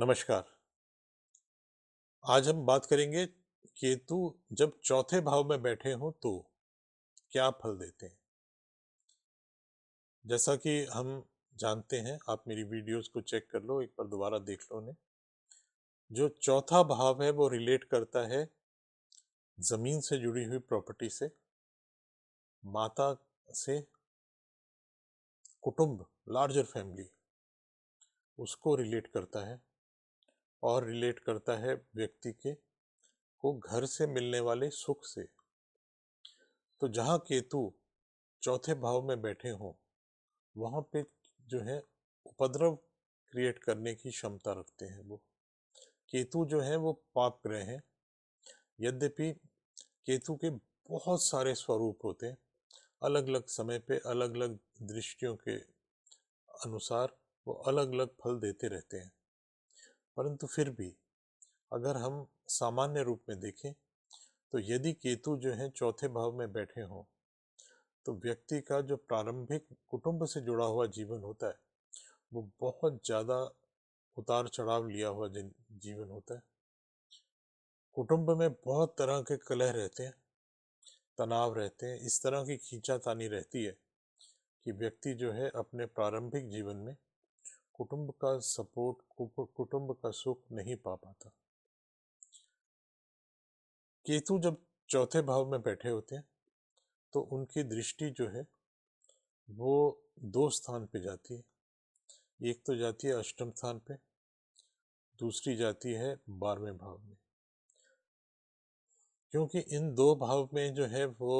नमस्कार आज हम बात करेंगे केतु जब चौथे भाव में बैठे हों तो क्या फल देते हैं जैसा कि हम जानते हैं आप मेरी वीडियोस को चेक कर लो एक बार दोबारा देख लो उन्हें जो चौथा भाव है वो रिलेट करता है ज़मीन से जुड़ी हुई प्रॉपर्टी से माता से कुटुंब लार्जर फैमिली उसको रिलेट करता है और रिलेट करता है व्यक्ति के को घर से मिलने वाले सुख से तो जहाँ केतु चौथे भाव में बैठे हों वहाँ पे जो है उपद्रव क्रिएट करने की क्षमता रखते हैं वो केतु जो है वो पाप ग्रह हैं यद्यपि केतु के बहुत सारे स्वरूप होते हैं अलग अलग समय पे अलग अलग दृष्टियों के अनुसार वो अलग अलग फल देते रहते हैं परंतु फिर भी अगर हम सामान्य रूप में देखें तो यदि केतु जो है चौथे भाव में बैठे हों तो व्यक्ति का जो प्रारंभिक कुटुंब से जुड़ा हुआ जीवन होता है वो बहुत ज़्यादा उतार चढ़ाव लिया हुआ जीवन होता है कुटुंब में बहुत तरह के कलह रहते हैं तनाव रहते हैं इस तरह की खींचातानी रहती है कि व्यक्ति जो है अपने प्रारंभिक जीवन में कुटुंब का सपोर्ट कुटुंब का सुख नहीं पा पाता केतु जब चौथे भाव में बैठे होते हैं तो उनकी दृष्टि जो है वो दो स्थान पे जाती है एक तो जाती है अष्टम स्थान पे दूसरी जाती है बारहवें भाव में क्योंकि इन दो भाव में जो है वो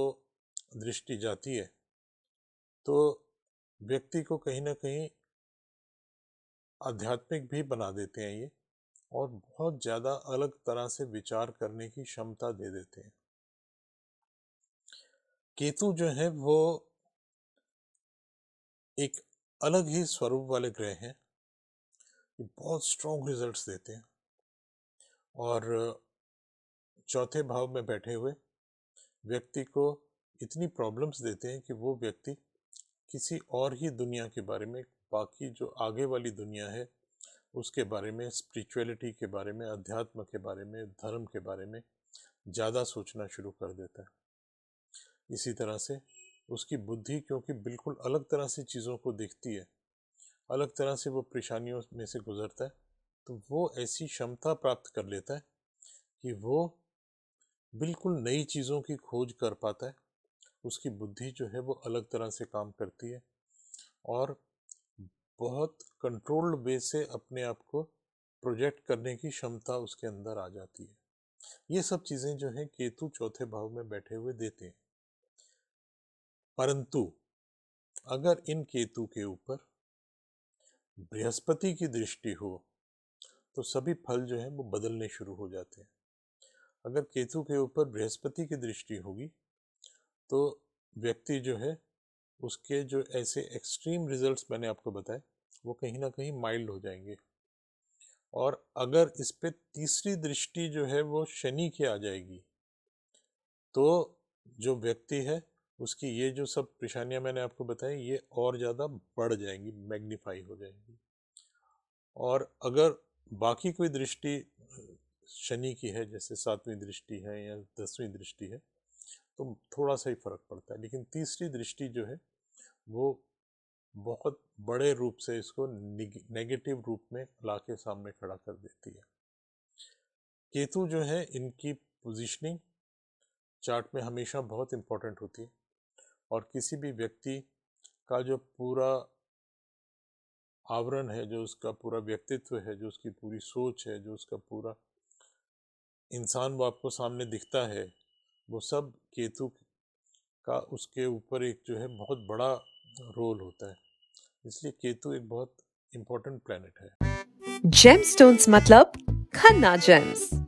दृष्टि जाती है तो व्यक्ति को कहीं ना कहीं आध्यात्मिक भी बना देते हैं ये और बहुत ज़्यादा अलग तरह से विचार करने की क्षमता दे देते हैं केतु जो है वो एक अलग ही स्वरूप वाले ग्रह हैं ये बहुत स्ट्रॉन्ग रिजल्ट्स देते हैं और चौथे भाव में बैठे हुए व्यक्ति को इतनी प्रॉब्लम्स देते हैं कि वो व्यक्ति किसी और ही दुनिया के बारे में बाकी जो आगे वाली दुनिया है उसके बारे में स्पिरिचुअलिटी के बारे में अध्यात्म के बारे में धर्म के बारे में ज़्यादा सोचना शुरू कर देता है इसी तरह से उसकी बुद्धि क्योंकि बिल्कुल अलग तरह से चीज़ों को देखती है अलग तरह से वो परेशानियों में से गुजरता है तो वो ऐसी क्षमता प्राप्त कर लेता है कि वो बिल्कुल नई चीज़ों की खोज कर पाता है उसकी बुद्धि जो है वो अलग तरह से काम करती है और बहुत कंट्रोल्ड वे से अपने आप को प्रोजेक्ट करने की क्षमता उसके अंदर आ जाती है ये सब चीज़ें जो हैं केतु चौथे भाव में बैठे हुए देते हैं परंतु अगर इन केतु के ऊपर बृहस्पति की दृष्टि हो तो सभी फल जो हैं वो बदलने शुरू हो जाते हैं अगर केतु के ऊपर बृहस्पति की दृष्टि होगी तो व्यक्ति जो है उसके जो ऐसे एक्सट्रीम रिजल्ट्स मैंने आपको बताए वो कहीं ना कहीं माइल्ड हो जाएंगे और अगर इस पर तीसरी दृष्टि जो है वो शनि की आ जाएगी तो जो व्यक्ति है उसकी ये जो सब परेशानियाँ मैंने आपको बताई ये और ज़्यादा बढ़ जाएंगी मैग्नीफाई हो जाएंगी और अगर बाकी कोई दृष्टि शनि की है जैसे सातवीं दृष्टि है या दसवीं दृष्टि है तो थोड़ा सा ही फ़र्क पड़ता है लेकिन तीसरी दृष्टि जो है वो बहुत बड़े रूप से इसको नेगेटिव रूप में ला के सामने खड़ा कर देती है केतु जो है इनकी पोजीशनिंग चार्ट में हमेशा बहुत इम्पोर्टेंट होती है और किसी भी व्यक्ति का जो पूरा आवरण है जो उसका पूरा व्यक्तित्व है जो उसकी पूरी सोच है जो उसका पूरा इंसान वो आपको सामने दिखता है वो सब केतु का उसके ऊपर एक जो है बहुत बड़ा रोल होता है इसलिए केतु एक बहुत इम्पोर्टेंट प्लैनेट है जेम्स मतलब खन्ना जेम्स